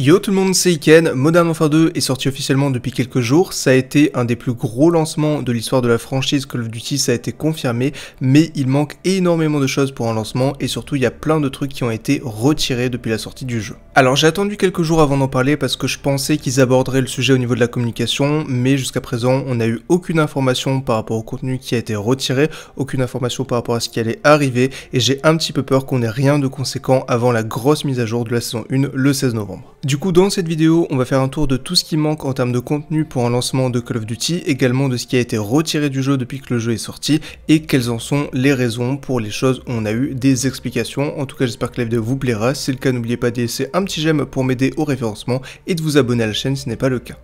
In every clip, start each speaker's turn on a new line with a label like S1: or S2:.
S1: Yo tout le monde, c'est Iken. Modern Warfare 2 est sorti officiellement depuis quelques jours. Ça a été un des plus gros lancements de l'histoire de la franchise Call of Duty, ça a été confirmé, mais il manque énormément de choses pour un lancement et surtout il y a plein de trucs qui ont été retirés depuis la sortie du jeu. Alors j'ai attendu quelques jours avant d'en parler parce que je pensais qu'ils aborderaient le sujet au niveau de la communication, mais jusqu'à présent on n'a eu aucune information par rapport au contenu qui a été retiré, aucune information par rapport à ce qui allait arriver et j'ai un petit peu peur qu'on ait rien de conséquent avant la grosse mise à jour de la saison 1 le 16 novembre. Du coup, dans cette vidéo, on va faire un tour de tout ce qui manque en termes de contenu pour un lancement de Call of Duty, également de ce qui a été retiré du jeu depuis que le jeu est sorti et quelles en sont les raisons pour les choses où on a eu des explications. En tout cas, j'espère que la vidéo vous plaira. Si c'est le cas, n'oubliez pas de laisser un petit j'aime pour m'aider au référencement et de vous abonner à la chaîne si ce n'est pas le cas.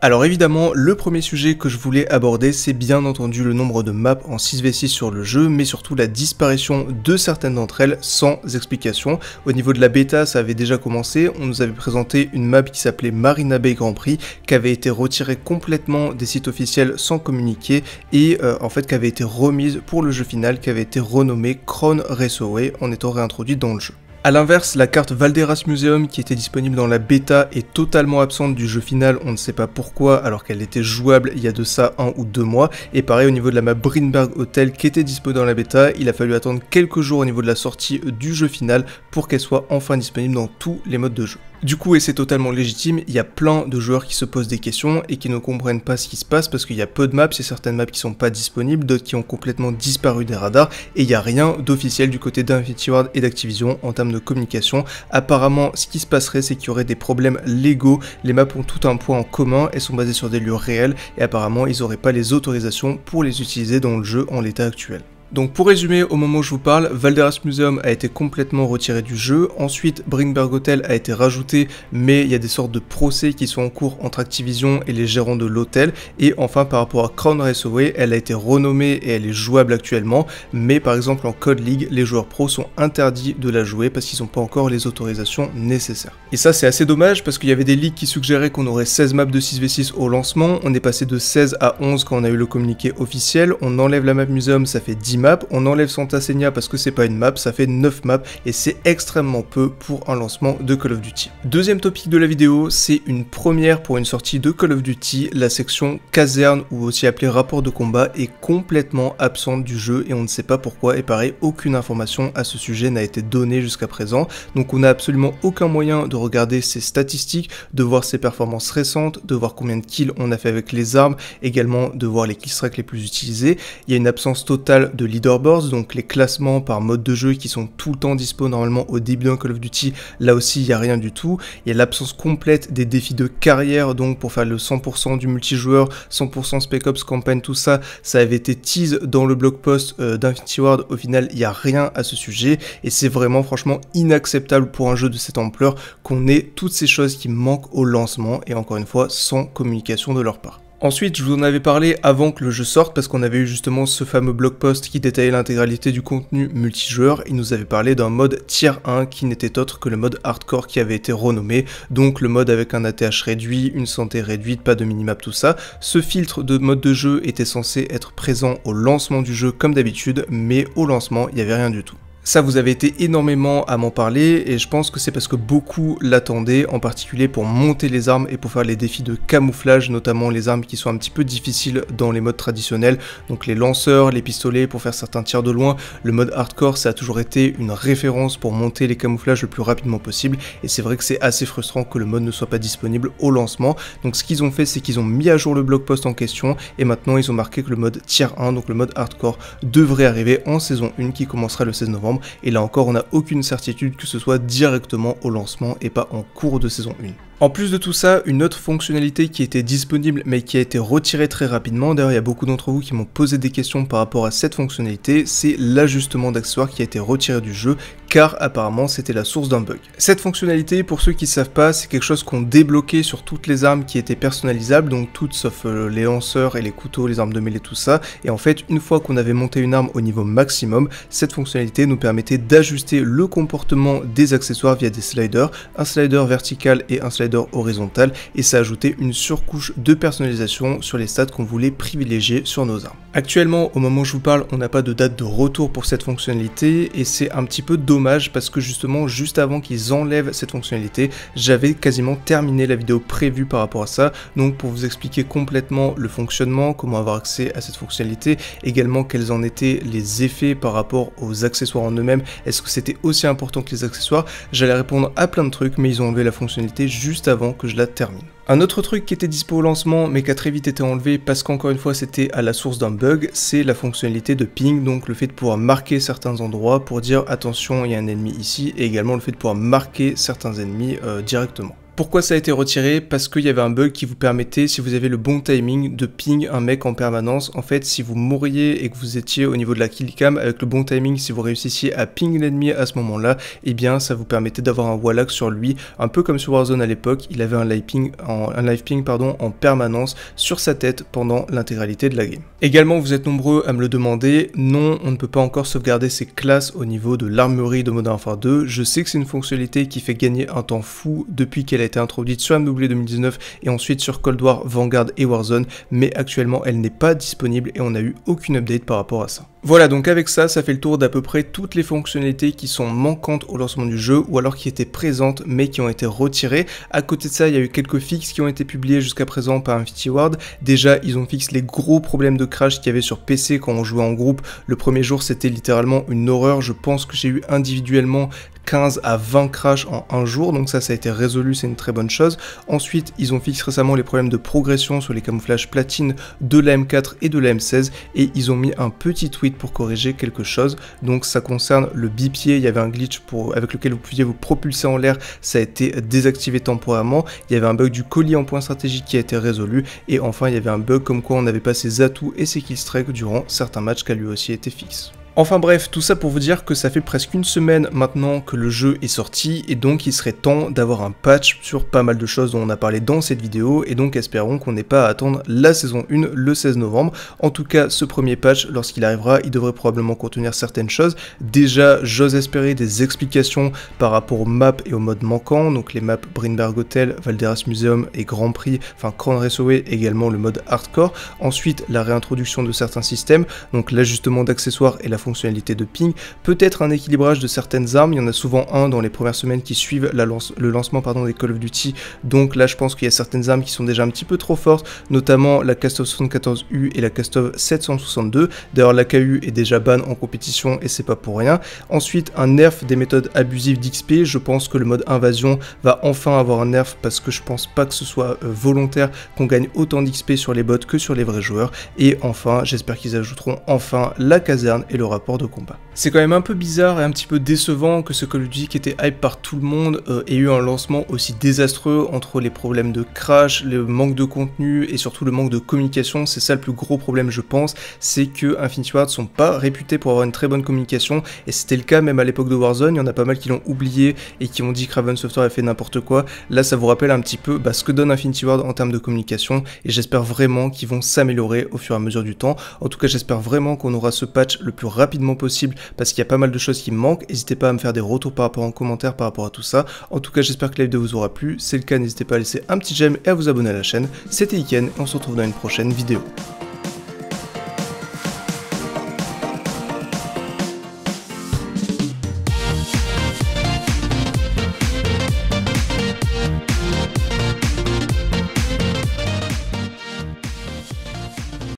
S1: Alors évidemment, le premier sujet que je voulais aborder, c'est bien entendu le nombre de maps en 6v6 sur le jeu, mais surtout la disparition de certaines d'entre elles sans explication. Au niveau de la bêta, ça avait déjà commencé, on nous avait présenté une map qui s'appelait Marina Bay Grand Prix, qui avait été retirée complètement des sites officiels sans communiquer, et euh, en fait qui avait été remise pour le jeu final, qui avait été renommée Crown Raceway en étant réintroduite dans le jeu. A l'inverse, la carte Valderas Museum qui était disponible dans la bêta est totalement absente du jeu final, on ne sait pas pourquoi, alors qu'elle était jouable il y a de ça un ou deux mois. Et pareil au niveau de la map Brinberg Hotel qui était disponible dans la bêta, il a fallu attendre quelques jours au niveau de la sortie du jeu final pour qu'elle soit enfin disponible dans tous les modes de jeu. Du coup, et c'est totalement légitime, il y a plein de joueurs qui se posent des questions et qui ne comprennent pas ce qui se passe parce qu'il y a peu de maps, il y a certaines maps qui sont pas disponibles, d'autres qui ont complètement disparu des radars et il n'y a rien d'officiel du côté d'Infinity Ward et d'Activision en termes de communication. Apparemment, ce qui se passerait, c'est qu'il y aurait des problèmes légaux, les maps ont tout un point en commun, elles sont basées sur des lieux réels et apparemment, ils n'auraient pas les autorisations pour les utiliser dans le jeu en l'état actuel. Donc pour résumer, au moment où je vous parle, Valderas Museum a été complètement retiré du jeu, ensuite Bringberg Hotel a été rajouté, mais il y a des sortes de procès qui sont en cours entre Activision et les gérants de l'hôtel, et enfin par rapport à Crown Away elle a été renommée et elle est jouable actuellement, mais par exemple en Code League, les joueurs pros sont interdits de la jouer parce qu'ils n'ont pas encore les autorisations nécessaires. Et ça c'est assez dommage parce qu'il y avait des leaks qui suggéraient qu'on aurait 16 maps de 6v6 au lancement, on est passé de 16 à 11 quand on a eu le communiqué officiel, on enlève la map museum, ça fait 10 Map, on enlève Senna parce que c'est pas une map, ça fait 9 maps et c'est extrêmement peu pour un lancement de Call of Duty. Deuxième topic de la vidéo, c'est une première pour une sortie de Call of Duty, la section caserne ou aussi appelée rapport de combat est complètement absente du jeu et on ne sait pas pourquoi et pareil, aucune information à ce sujet n'a été donnée jusqu'à présent, donc on n'a absolument aucun moyen de regarder ses statistiques, de voir ses performances récentes, de voir combien de kills on a fait avec les armes, également de voir les killstrikes les plus utilisés. Il y a une absence totale de leaderboards, donc les classements par mode de jeu qui sont tout le temps dispo normalement au début d'un Call of Duty, là aussi il n'y a rien du tout. Il y a l'absence complète des défis de carrière, donc pour faire le 100% du multijoueur, 100% Spec Ops campagne, tout ça, ça avait été tease dans le blog post euh, d'Infinity Ward, au final il n'y a rien à ce sujet, et c'est vraiment franchement inacceptable pour un jeu de cette ampleur qu'on ait toutes ces choses qui manquent au lancement, et encore une fois sans communication de leur part. Ensuite, je vous en avais parlé avant que le jeu sorte parce qu'on avait eu justement ce fameux blog post qui détaillait l'intégralité du contenu multijoueur. Il nous avait parlé d'un mode tier 1 qui n'était autre que le mode hardcore qui avait été renommé, donc le mode avec un ATH réduit, une santé réduite, pas de minimap, tout ça. Ce filtre de mode de jeu était censé être présent au lancement du jeu comme d'habitude, mais au lancement, il n'y avait rien du tout. Ça, vous avez été énormément à m'en parler et je pense que c'est parce que beaucoup l'attendaient, en particulier pour monter les armes et pour faire les défis de camouflage, notamment les armes qui sont un petit peu difficiles dans les modes traditionnels, donc les lanceurs, les pistolets pour faire certains tirs de loin. Le mode hardcore, ça a toujours été une référence pour monter les camouflages le plus rapidement possible et c'est vrai que c'est assez frustrant que le mode ne soit pas disponible au lancement. Donc ce qu'ils ont fait, c'est qu'ils ont mis à jour le blog post en question et maintenant ils ont marqué que le mode tier 1, donc le mode hardcore, devrait arriver en saison 1 qui commencera le 16 novembre et là encore on n'a aucune certitude que ce soit directement au lancement et pas en cours de saison 1. En plus de tout ça, une autre fonctionnalité qui était disponible mais qui a été retirée très rapidement, d'ailleurs il y a beaucoup d'entre vous qui m'ont posé des questions par rapport à cette fonctionnalité, c'est l'ajustement d'accessoires qui a été retiré du jeu car apparemment c'était la source d'un bug. Cette fonctionnalité, pour ceux qui ne savent pas, c'est quelque chose qu'on débloquait sur toutes les armes qui étaient personnalisables, donc toutes sauf euh, les lanceurs et les couteaux, les armes de mêlée, tout ça. Et en fait, une fois qu'on avait monté une arme au niveau maximum, cette fonctionnalité nous permettait d'ajuster le comportement des accessoires via des sliders, un slider vertical et un slider Horizontale horizontal et ça ajouté une surcouche de personnalisation sur les stats qu'on voulait privilégier sur nos armes. Actuellement, au moment où je vous parle, on n'a pas de date de retour pour cette fonctionnalité et c'est un petit peu dommage parce que justement, juste avant qu'ils enlèvent cette fonctionnalité, j'avais quasiment terminé la vidéo prévue par rapport à ça. Donc pour vous expliquer complètement le fonctionnement, comment avoir accès à cette fonctionnalité, également quels en étaient les effets par rapport aux accessoires en eux-mêmes, est-ce que c'était aussi important que les accessoires, j'allais répondre à plein de trucs mais ils ont enlevé la fonctionnalité juste avant que je la termine. Un autre truc qui était dispo au lancement mais qui a très vite été enlevé parce qu'encore une fois c'était à la source d'un bug, c'est la fonctionnalité de ping, donc le fait de pouvoir marquer certains endroits pour dire attention il y a un ennemi ici et également le fait de pouvoir marquer certains ennemis euh, directement. Pourquoi ça a été retiré Parce qu'il y avait un bug qui vous permettait, si vous avez le bon timing, de ping un mec en permanence. En fait, si vous mouriez et que vous étiez au niveau de la killcam, avec le bon timing, si vous réussissiez à ping l'ennemi à ce moment-là, eh bien ça vous permettait d'avoir un wallhack sur lui, un peu comme sur Warzone à l'époque, il avait un live ping, en, un pardon, en permanence sur sa tête pendant l'intégralité de la game. Également, vous êtes nombreux à me le demander, non, on ne peut pas encore sauvegarder ses classes au niveau de l'armurerie de Modern Warfare 2. Je sais que c'est une fonctionnalité qui fait gagner un temps fou depuis qu'elle a été introduite sur MW 2019 et ensuite sur Cold War, Vanguard et Warzone, mais actuellement elle n'est pas disponible et on n'a eu aucune update par rapport à ça. Voilà, donc avec ça, ça fait le tour d'à peu près toutes les fonctionnalités qui sont manquantes au lancement du jeu ou alors qui étaient présentes mais qui ont été retirées. À côté de ça, il y a eu quelques fixes qui ont été publiés jusqu'à présent par Infinity Ward. Déjà, ils ont fixé les gros problèmes de crash qu'il y avait sur PC quand on jouait en groupe. Le premier jour, c'était littéralement une horreur. Je pense que j'ai eu individuellement 15 à 20 crash en un jour, donc ça, ça a été résolu, c'est une très bonne chose. Ensuite, ils ont fixé récemment les problèmes de progression sur les camouflages platine de la M4 et de la M16 et ils ont mis un petit tweet pour corriger quelque chose. Donc ça concerne le bipied, il y avait un glitch pour, avec lequel vous pouviez vous propulser en l'air, ça a été désactivé temporairement. Il y avait un bug du colis en point stratégique qui a été résolu et enfin il y avait un bug comme quoi on n'avait pas ses atouts et ses killstrikes durant certains matchs qui a lui aussi été fixe. Enfin bref, tout ça pour vous dire que ça fait presque une semaine maintenant que le jeu est sorti et donc il serait temps d'avoir un patch sur pas mal de choses dont on a parlé dans cette vidéo et donc espérons qu'on n'ait pas à attendre la saison 1 le 16 novembre. En tout cas, ce premier patch, lorsqu'il arrivera, il devrait probablement contenir certaines choses. Déjà, j'ose espérer des explications par rapport aux maps et aux modes manquants, donc les maps Brinberg Hotel, Valderas Museum et Grand Prix, enfin Crown Raceway, également le mode hardcore. Ensuite, la réintroduction de certains systèmes, donc l'ajustement d'accessoires et la fonctionnalité de ping, peut-être un équilibrage de certaines armes, il y en a souvent un dans les premières semaines qui suivent la le lancement pardon, des Call of Duty, donc là je pense qu'il y a certaines armes qui sont déjà un petit peu trop fortes, notamment la Cast of 74U et la Cast of 762, d'ailleurs la KU est déjà ban en compétition et c'est pas pour rien. Ensuite un nerf des méthodes abusives d'XP, je pense que le mode invasion va enfin avoir un nerf parce que je pense pas que ce soit euh, volontaire qu'on gagne autant d'XP sur les bots que sur les vrais joueurs, et enfin j'espère qu'ils ajouteront enfin la caserne et le rapport de combat. C'est quand même un peu bizarre et un petit peu décevant que ce Call of Duty qui était hype par tout le monde euh, ait eu un lancement aussi désastreux entre les problèmes de crash, le manque de contenu et surtout le manque de communication. C'est ça le plus gros problème je pense, c'est que Infinity Ward sont pas réputés pour avoir une très bonne communication et c'était le cas même à l'époque de Warzone, il y en a pas mal qui l'ont oublié et qui ont dit que Raven Software a fait n'importe quoi. Là ça vous rappelle un petit peu bah, ce que donne Infinity Ward en termes de communication et j'espère vraiment qu'ils vont s'améliorer au fur et à mesure du temps. En tout cas j'espère vraiment qu'on aura ce patch le plus rapidement possible parce qu'il y a pas mal de choses qui me manquent. N'hésitez pas à me faire des retours par rapport en commentaire par rapport à tout ça. En tout cas, j'espère que la vidéo vous aura plu. Si c'est le cas, n'hésitez pas à laisser un petit j'aime et à vous abonner à la chaîne. C'était Iken et on se retrouve dans une prochaine vidéo.